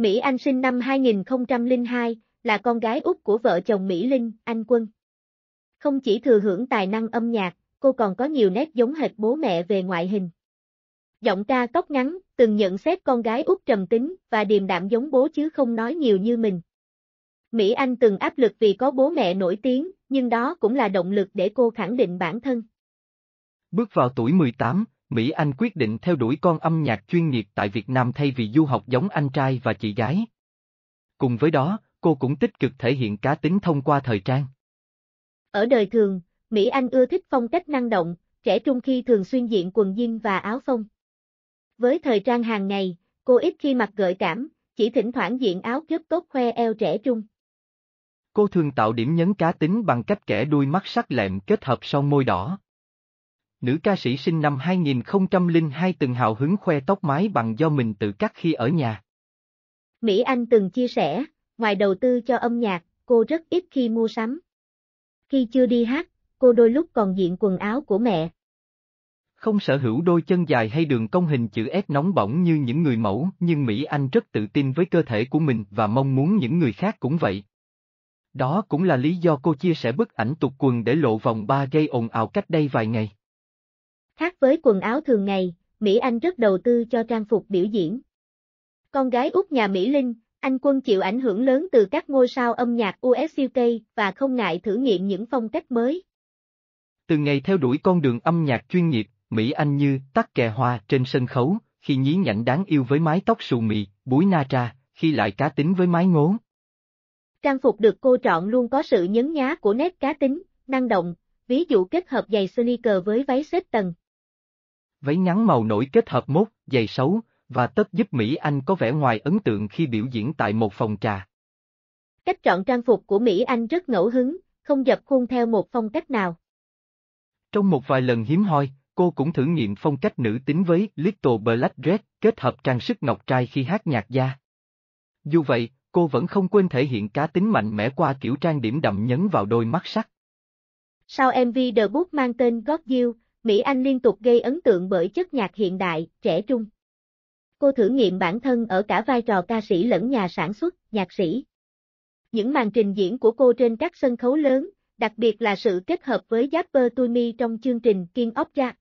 Mỹ Anh sinh năm 2002, là con gái út của vợ chồng Mỹ Linh, Anh Quân. Không chỉ thừa hưởng tài năng âm nhạc, cô còn có nhiều nét giống hệt bố mẹ về ngoại hình. Giọng ca tóc ngắn, từng nhận xét con gái út trầm tính và điềm đạm giống bố chứ không nói nhiều như mình. Mỹ Anh từng áp lực vì có bố mẹ nổi tiếng, nhưng đó cũng là động lực để cô khẳng định bản thân. Bước vào tuổi 18, Mỹ Anh quyết định theo đuổi con âm nhạc chuyên nghiệp tại Việt Nam thay vì du học giống anh trai và chị gái. Cùng với đó, cô cũng tích cực thể hiện cá tính thông qua thời trang. Ở đời thường, Mỹ Anh ưa thích phong cách năng động, trẻ trung khi thường xuyên diện quần jean và áo phông. Với thời trang hàng ngày, cô ít khi mặc gợi cảm, chỉ thỉnh thoảng diện áo gấp tốt khoe eo trẻ trung. Cô thường tạo điểm nhấn cá tính bằng cách kẻ đuôi mắt sắc lẹm kết hợp son môi đỏ. Nữ ca sĩ sinh năm 2002 từng hào hứng khoe tóc mái bằng do mình tự cắt khi ở nhà. Mỹ Anh từng chia sẻ, ngoài đầu tư cho âm nhạc, cô rất ít khi mua sắm. Khi chưa đi hát, cô đôi lúc còn diện quần áo của mẹ. Không sở hữu đôi chân dài hay đường cong hình chữ S nóng bỏng như những người mẫu, nhưng Mỹ Anh rất tự tin với cơ thể của mình và mong muốn những người khác cũng vậy. Đó cũng là lý do cô chia sẻ bức ảnh tục quần để lộ vòng ba gây ồn ào cách đây vài ngày. Khác với quần áo thường ngày, Mỹ Anh rất đầu tư cho trang phục biểu diễn. Con gái út nhà Mỹ Linh, anh Quân chịu ảnh hưởng lớn từ các ngôi sao âm nhạc US và không ngại thử nghiệm những phong cách mới. Từ ngày theo đuổi con đường âm nhạc chuyên nghiệp, Mỹ Anh như tắc kè hoa trên sân khấu, khi nhí nhảnh đáng yêu với mái tóc xù mị, búi na tra, khi lại cá tính với mái ngố. Trang phục được cô chọn luôn có sự nhấn nhá của nét cá tính, năng động, ví dụ kết hợp giày sneaker với váy xếp tầng váy ngắn màu nổi kết hợp mốt, giày xấu, và tất giúp Mỹ Anh có vẻ ngoài ấn tượng khi biểu diễn tại một phòng trà. Cách chọn trang phục của Mỹ Anh rất ngẫu hứng, không dập khuôn theo một phong cách nào. Trong một vài lần hiếm hoi, cô cũng thử nghiệm phong cách nữ tính với Little Black Dress kết hợp trang sức ngọc trai khi hát nhạc gia. Dù vậy, cô vẫn không quên thể hiện cá tính mạnh mẽ qua kiểu trang điểm đậm nhấn vào đôi mắt sắc. Sau MV debut mang tên God You, Mỹ Anh liên tục gây ấn tượng bởi chất nhạc hiện đại, trẻ trung. Cô thử nghiệm bản thân ở cả vai trò ca sĩ lẫn nhà sản xuất, nhạc sĩ. Những màn trình diễn của cô trên các sân khấu lớn, đặc biệt là sự kết hợp với Jasper Tumi trong chương trình King of Jack.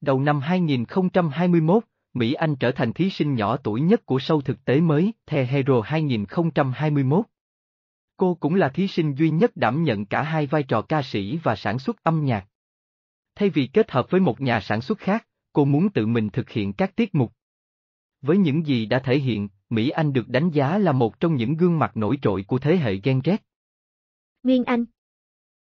Đầu năm 2021, Mỹ Anh trở thành thí sinh nhỏ tuổi nhất của show thực tế mới, The Hero 2021. Cô cũng là thí sinh duy nhất đảm nhận cả hai vai trò ca sĩ và sản xuất âm nhạc thay vì kết hợp với một nhà sản xuất khác, cô muốn tự mình thực hiện các tiết mục. Với những gì đã thể hiện, Mỹ Anh được đánh giá là một trong những gương mặt nổi trội của thế hệ Gen Z. Nguyên Anh,